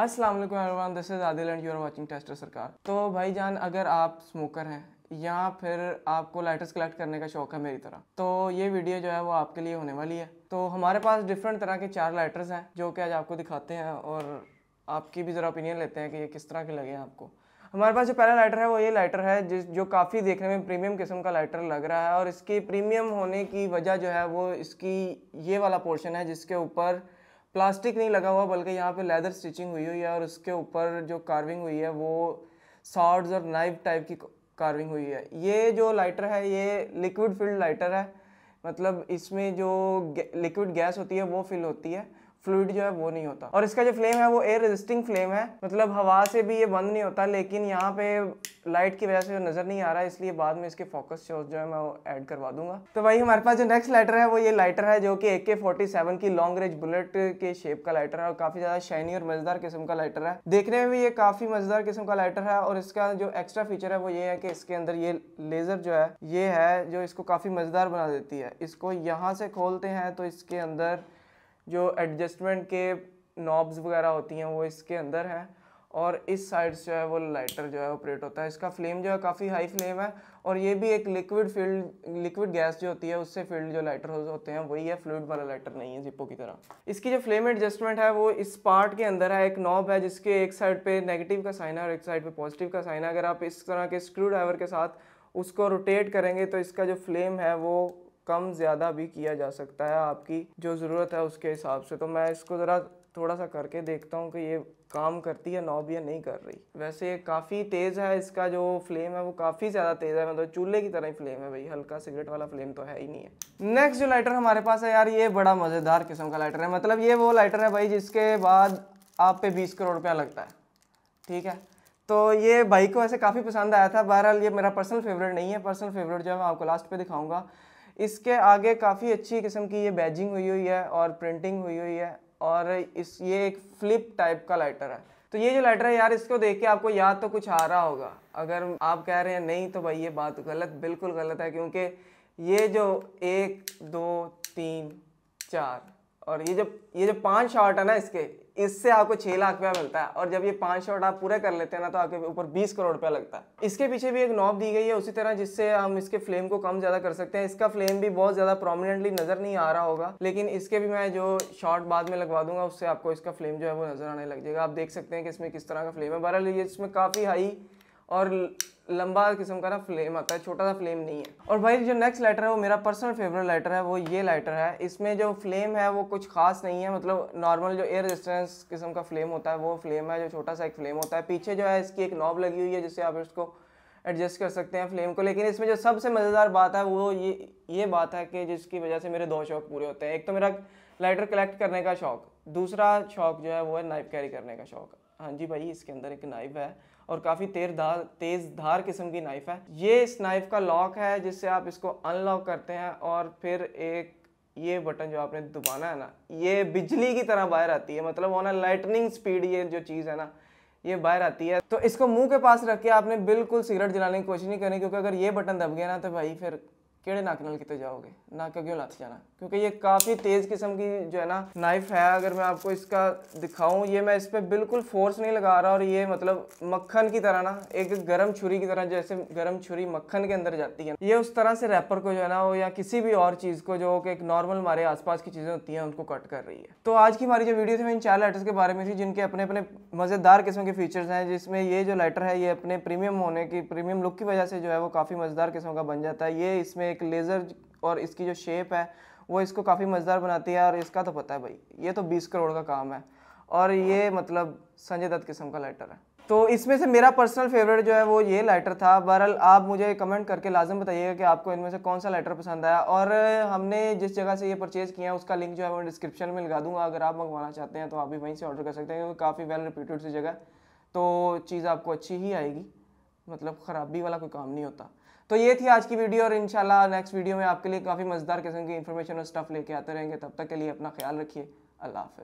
अस्सलाम वालेकुम everyone this is Adil and you are watching tester Sarkar तो भाई जान अगर आप स्मोकर हैं या फिर आपको लाइटर्स कलेक्ट करने का शौक है मेरी तरह तो ये वीडियो जो है वो आपके लिए होने वाली है तो हमारे पास डिफरेंट तरह के चार लाइटर्स हैं जो कि आज आपको दिखाते हैं और आपकी भी ज़रा ओपिनियन लेते हैं कि ये किस तरह के लगे हैं आपको हमारे पास जो पहला लाइटर है वो ये लाइटर है जिस जो काफ़ी देखने में प्रीमियम किस्म का लाइटर लग रहा है और इसके प्रीमियम होने की वजह जो है वो इसकी ये वाला पोर्शन है जिसके ऊपर प्लास्टिक नहीं लगा हुआ बल्कि यहाँ पे लेदर स्टिचिंग हुई हुई है और उसके ऊपर जो कार्विंग हुई है वो सॉर्ड्स और नाइफ टाइप की कार्विंग हुई है ये जो लाइटर है ये लिक्विड फिल्ड लाइटर है मतलब इसमें जो लिक्विड गैस होती है वो फिल होती है फ्लूड जो है वो नहीं होता और इसका जो फ्लेम है वो एयर रेजिस्टिंग फ्लेम है मतलब हवा से भी ये बंद नहीं होता लेकिन यहाँ पे लाइट की वजह से नज़र नहीं आ रहा है इसलिए बाद में इसके फोकस शोज जो है मैं वो ऐड करवा दूंगा तो वही हमारे पास जो नेक्स्ट लाइटर है वो ये लाइटर है जो कि ए के की लॉन्ग रेंज बुलेट के शेप का लाइटर है और काफ़ी ज़्यादा शाइनी और मज़ेदार किस्म का लाइटर है देखने में भी ये काफ़ी मज़ेदार किस्म का लाइटर है और इसका जो एक्स्ट्रा फीचर है वो ये है कि इसके अंदर ये लेज़र जो है ये है जो इसको काफ़ी मज़ेदार बना देती है इसको यहाँ से खोलते हैं तो इसके अंदर जो एडजस्टमेंट के नॉब्स वगैरह होती हैं वो इसके अंदर है और इस साइड से जो है वो लाइटर जो है ऑपरेट होता है इसका फ्लेम जो है काफ़ी हाई फ्लेम है और ये भी एक लिक्विड फील्ड लिक्विड गैस जो होती है उससे फील्ड जो लाइटर होते हैं वही है फ्लूड वाला लाइटर नहीं है जिप्पो की तरह इसकी जो फ्लेम एडजस्टमेंट है वो इस पार्ट के अंदर है एक नॉब है जिसके एक साइड पर नेगेटिव का साइन है और एक साइड पर पॉजिटिव का साइन है अगर आप इस तरह के स्क्रू ड्राइवर के साथ उसको रोटेट करेंगे तो इसका जो फ्लेम है वो कम ज़्यादा भी किया जा सकता है आपकी जो ज़रूरत है उसके हिसाब से तो मैं इसको ज़रा थोड़ा सा करके देखता हूँ कि ये काम करती है नॉब या नहीं कर रही वैसे ये काफ़ी तेज़ है इसका जो फ्लेम है वो काफ़ी ज़्यादा तेज़ है मतलब चूल्हे की तरह ही फ्लेम है भाई हल्का सिगरेट वाला फ्लेम तो है ही नहीं है नेक्स्ट जो लाइटर हमारे पास है यार ये बड़ा मज़ेदार किस्म का लाइटर है मतलब ये वो लाइटर है भाई जिसके बाद आप पे बीस करोड़ रुपया लगता है ठीक है तो ये भाई को ऐसे काफ़ी पसंद आया था बहरहाल ये मेरा पर्सनल फेवरेट नहीं है पर्सनल फेवरेट जो है मैं आपको लास्ट पे दिखाऊंगा इसके आगे काफ़ी अच्छी किस्म की ये बैजिंग हुई हुई है और प्रिंटिंग हुई हुई है और इस ये एक फ्लिप टाइप का लाइटर है तो ये जो लाइटर है यार इसको देख के आपको याद तो कुछ आ रहा होगा अगर आप कह रहे हैं नहीं तो भाई ये बात गलत बिल्कुल गलत है क्योंकि ये जो एक दो तीन चार और ये जो ये जो पांच शॉट है ना इसके इससे आपको छः लाख रुपया मिलता है और जब ये पाँच शॉट आप पूरे कर लेते हैं ना तो आपके ऊपर बीस करोड़ रुपया लगता है इसके पीछे भी एक नॉब दी गई है उसी तरह जिससे हम इसके फ्लेम को कम ज़्यादा कर सकते हैं इसका फ्लेम भी बहुत ज़्यादा प्रोमिनेंटली नज़र नहीं आ रहा होगा लेकिन इसके भी मैं जो शॉट बाद में लगवा दूंगा उससे आपको इसका फ्लेम जो है वो नज़र आने लग जाएगा आप देख सकते हैं कि इसमें किस तरह का फ्लेम है बहरहाल ये इसमें काफ़ी हाई और लंबा किस्म का ना फ्लेम आता है छोटा सा फ्लेम नहीं है और भाई जो नेक्स्ट लाइटर है वो मेरा पर्सनल फेवरेट लाइटर है वो ये लाइटर है इसमें जो फ्लेम है वो कुछ खास नहीं है मतलब नॉर्मल जो एयर रेजिस्टेंस किस्म का फ्लेम होता है वो फ्लेम है जो छोटा सा एक फ्लेम होता है पीछे जो है इसकी एक नॉब लगी हुई है जिससे आप इसको एडजस्ट कर सकते हैं फ्लेम को लेकिन इसमें जो सबसे मज़ेदार बात है वो ये ये बात है कि जिसकी वजह से मेरे दो शौक पूरे होते हैं एक तो मेरा लाइटर कलेक्ट करने का शौक दूसरा शौक जो है वो है नाइफ कैरी करने का शौक हाँ जी भाई इसके अंदर एक नाइफ है और काफ़ी तेज धार तेज़ धार किस्म की नाइफ है ये इस नाइफ का लॉक है जिससे आप इसको अनलॉक करते हैं और फिर एक ये बटन जो आपने दबाना है ना ये बिजली की तरह बाहर आती है मतलब वो ना लाइटनिंग स्पीड ये जो चीज़ है ना ये बाहर आती है तो इसको मुंह के पास रख के आपने बिल्कुल सिगरेट जलाने की कोशिश नहीं करनी क्योंकि अगर ये बटन दब गया ना तो भाई फिर केड़े नाक नाल कितने जाओगे नाका क्यों लाते जाना क्योंकि ये काफ़ी तेज़ किस्म की जो है ना नाइफ है अगर मैं आपको इसका दिखाऊं ये मैं इस पर बिल्कुल फोर्स नहीं लगा रहा और ये मतलब मक्खन की तरह ना एक गरम छुरी की तरह जैसे गरम छुरी मक्खन के अंदर जाती है ये उस तरह से रैपर को जो है ना हो या किसी भी और चीज़ को जो कि एक नॉर्मल हमारे पास की चीज़ें होती हैं उनको कट कर रही है तो आज की हमारी जो वीडियो थी इन चार लाइटर्स के बारे में थी जिनके अपने अपने मज़ेदार किस्म के फीचर्स हैं जिसमें ये जो लाइटर है ये अपने प्रीमियम होने की प्रीमियम लुक की वजह से जो है वो काफ़ी मज़ेदार किस्म का बन जाता है ये इसमें एक लेज़र और इसकी जो शेप है वो इसको काफ़ी मज़ेदार बनाती है और इसका तो पता है भाई ये तो बीस करोड़ का काम है और ये मतलब संजय दत्त किस्म का लाइटर है तो इसमें से मेरा पर्सनल फेवरेट जो है वो ये लाइटर था बहरहाल आप मुझे कमेंट करके लाजम बताइएगा कि आपको इनमें से कौन सा लाइटर पसंद आया और हमने जिस जगह से ये परचेज़ किया है उसका लिंक जो है मैं डिस्क्रिप्शन में लगा दूंगा अगर आप मंगवाना चाहते हैं तो आप भी वहीं से ऑर्डर कर सकते हैं क्योंकि काफ़ी वेल रिप्यूटेड सी जगह तो चीज़ आपको अच्छी ही आएगी मतलब ख़राबी वाला कोई काम नहीं होता तो ये थी आज की वीडियो और इनशाला नेक्स्ट वीडियो में आपके लिए काफ़ी मज़ेदार किस्म की इन्फॉर्मेशन और स्टफ़ लेके आते रहेंगे तब तक के लिए अपना ख्याल रखिए अल्लाह हाफ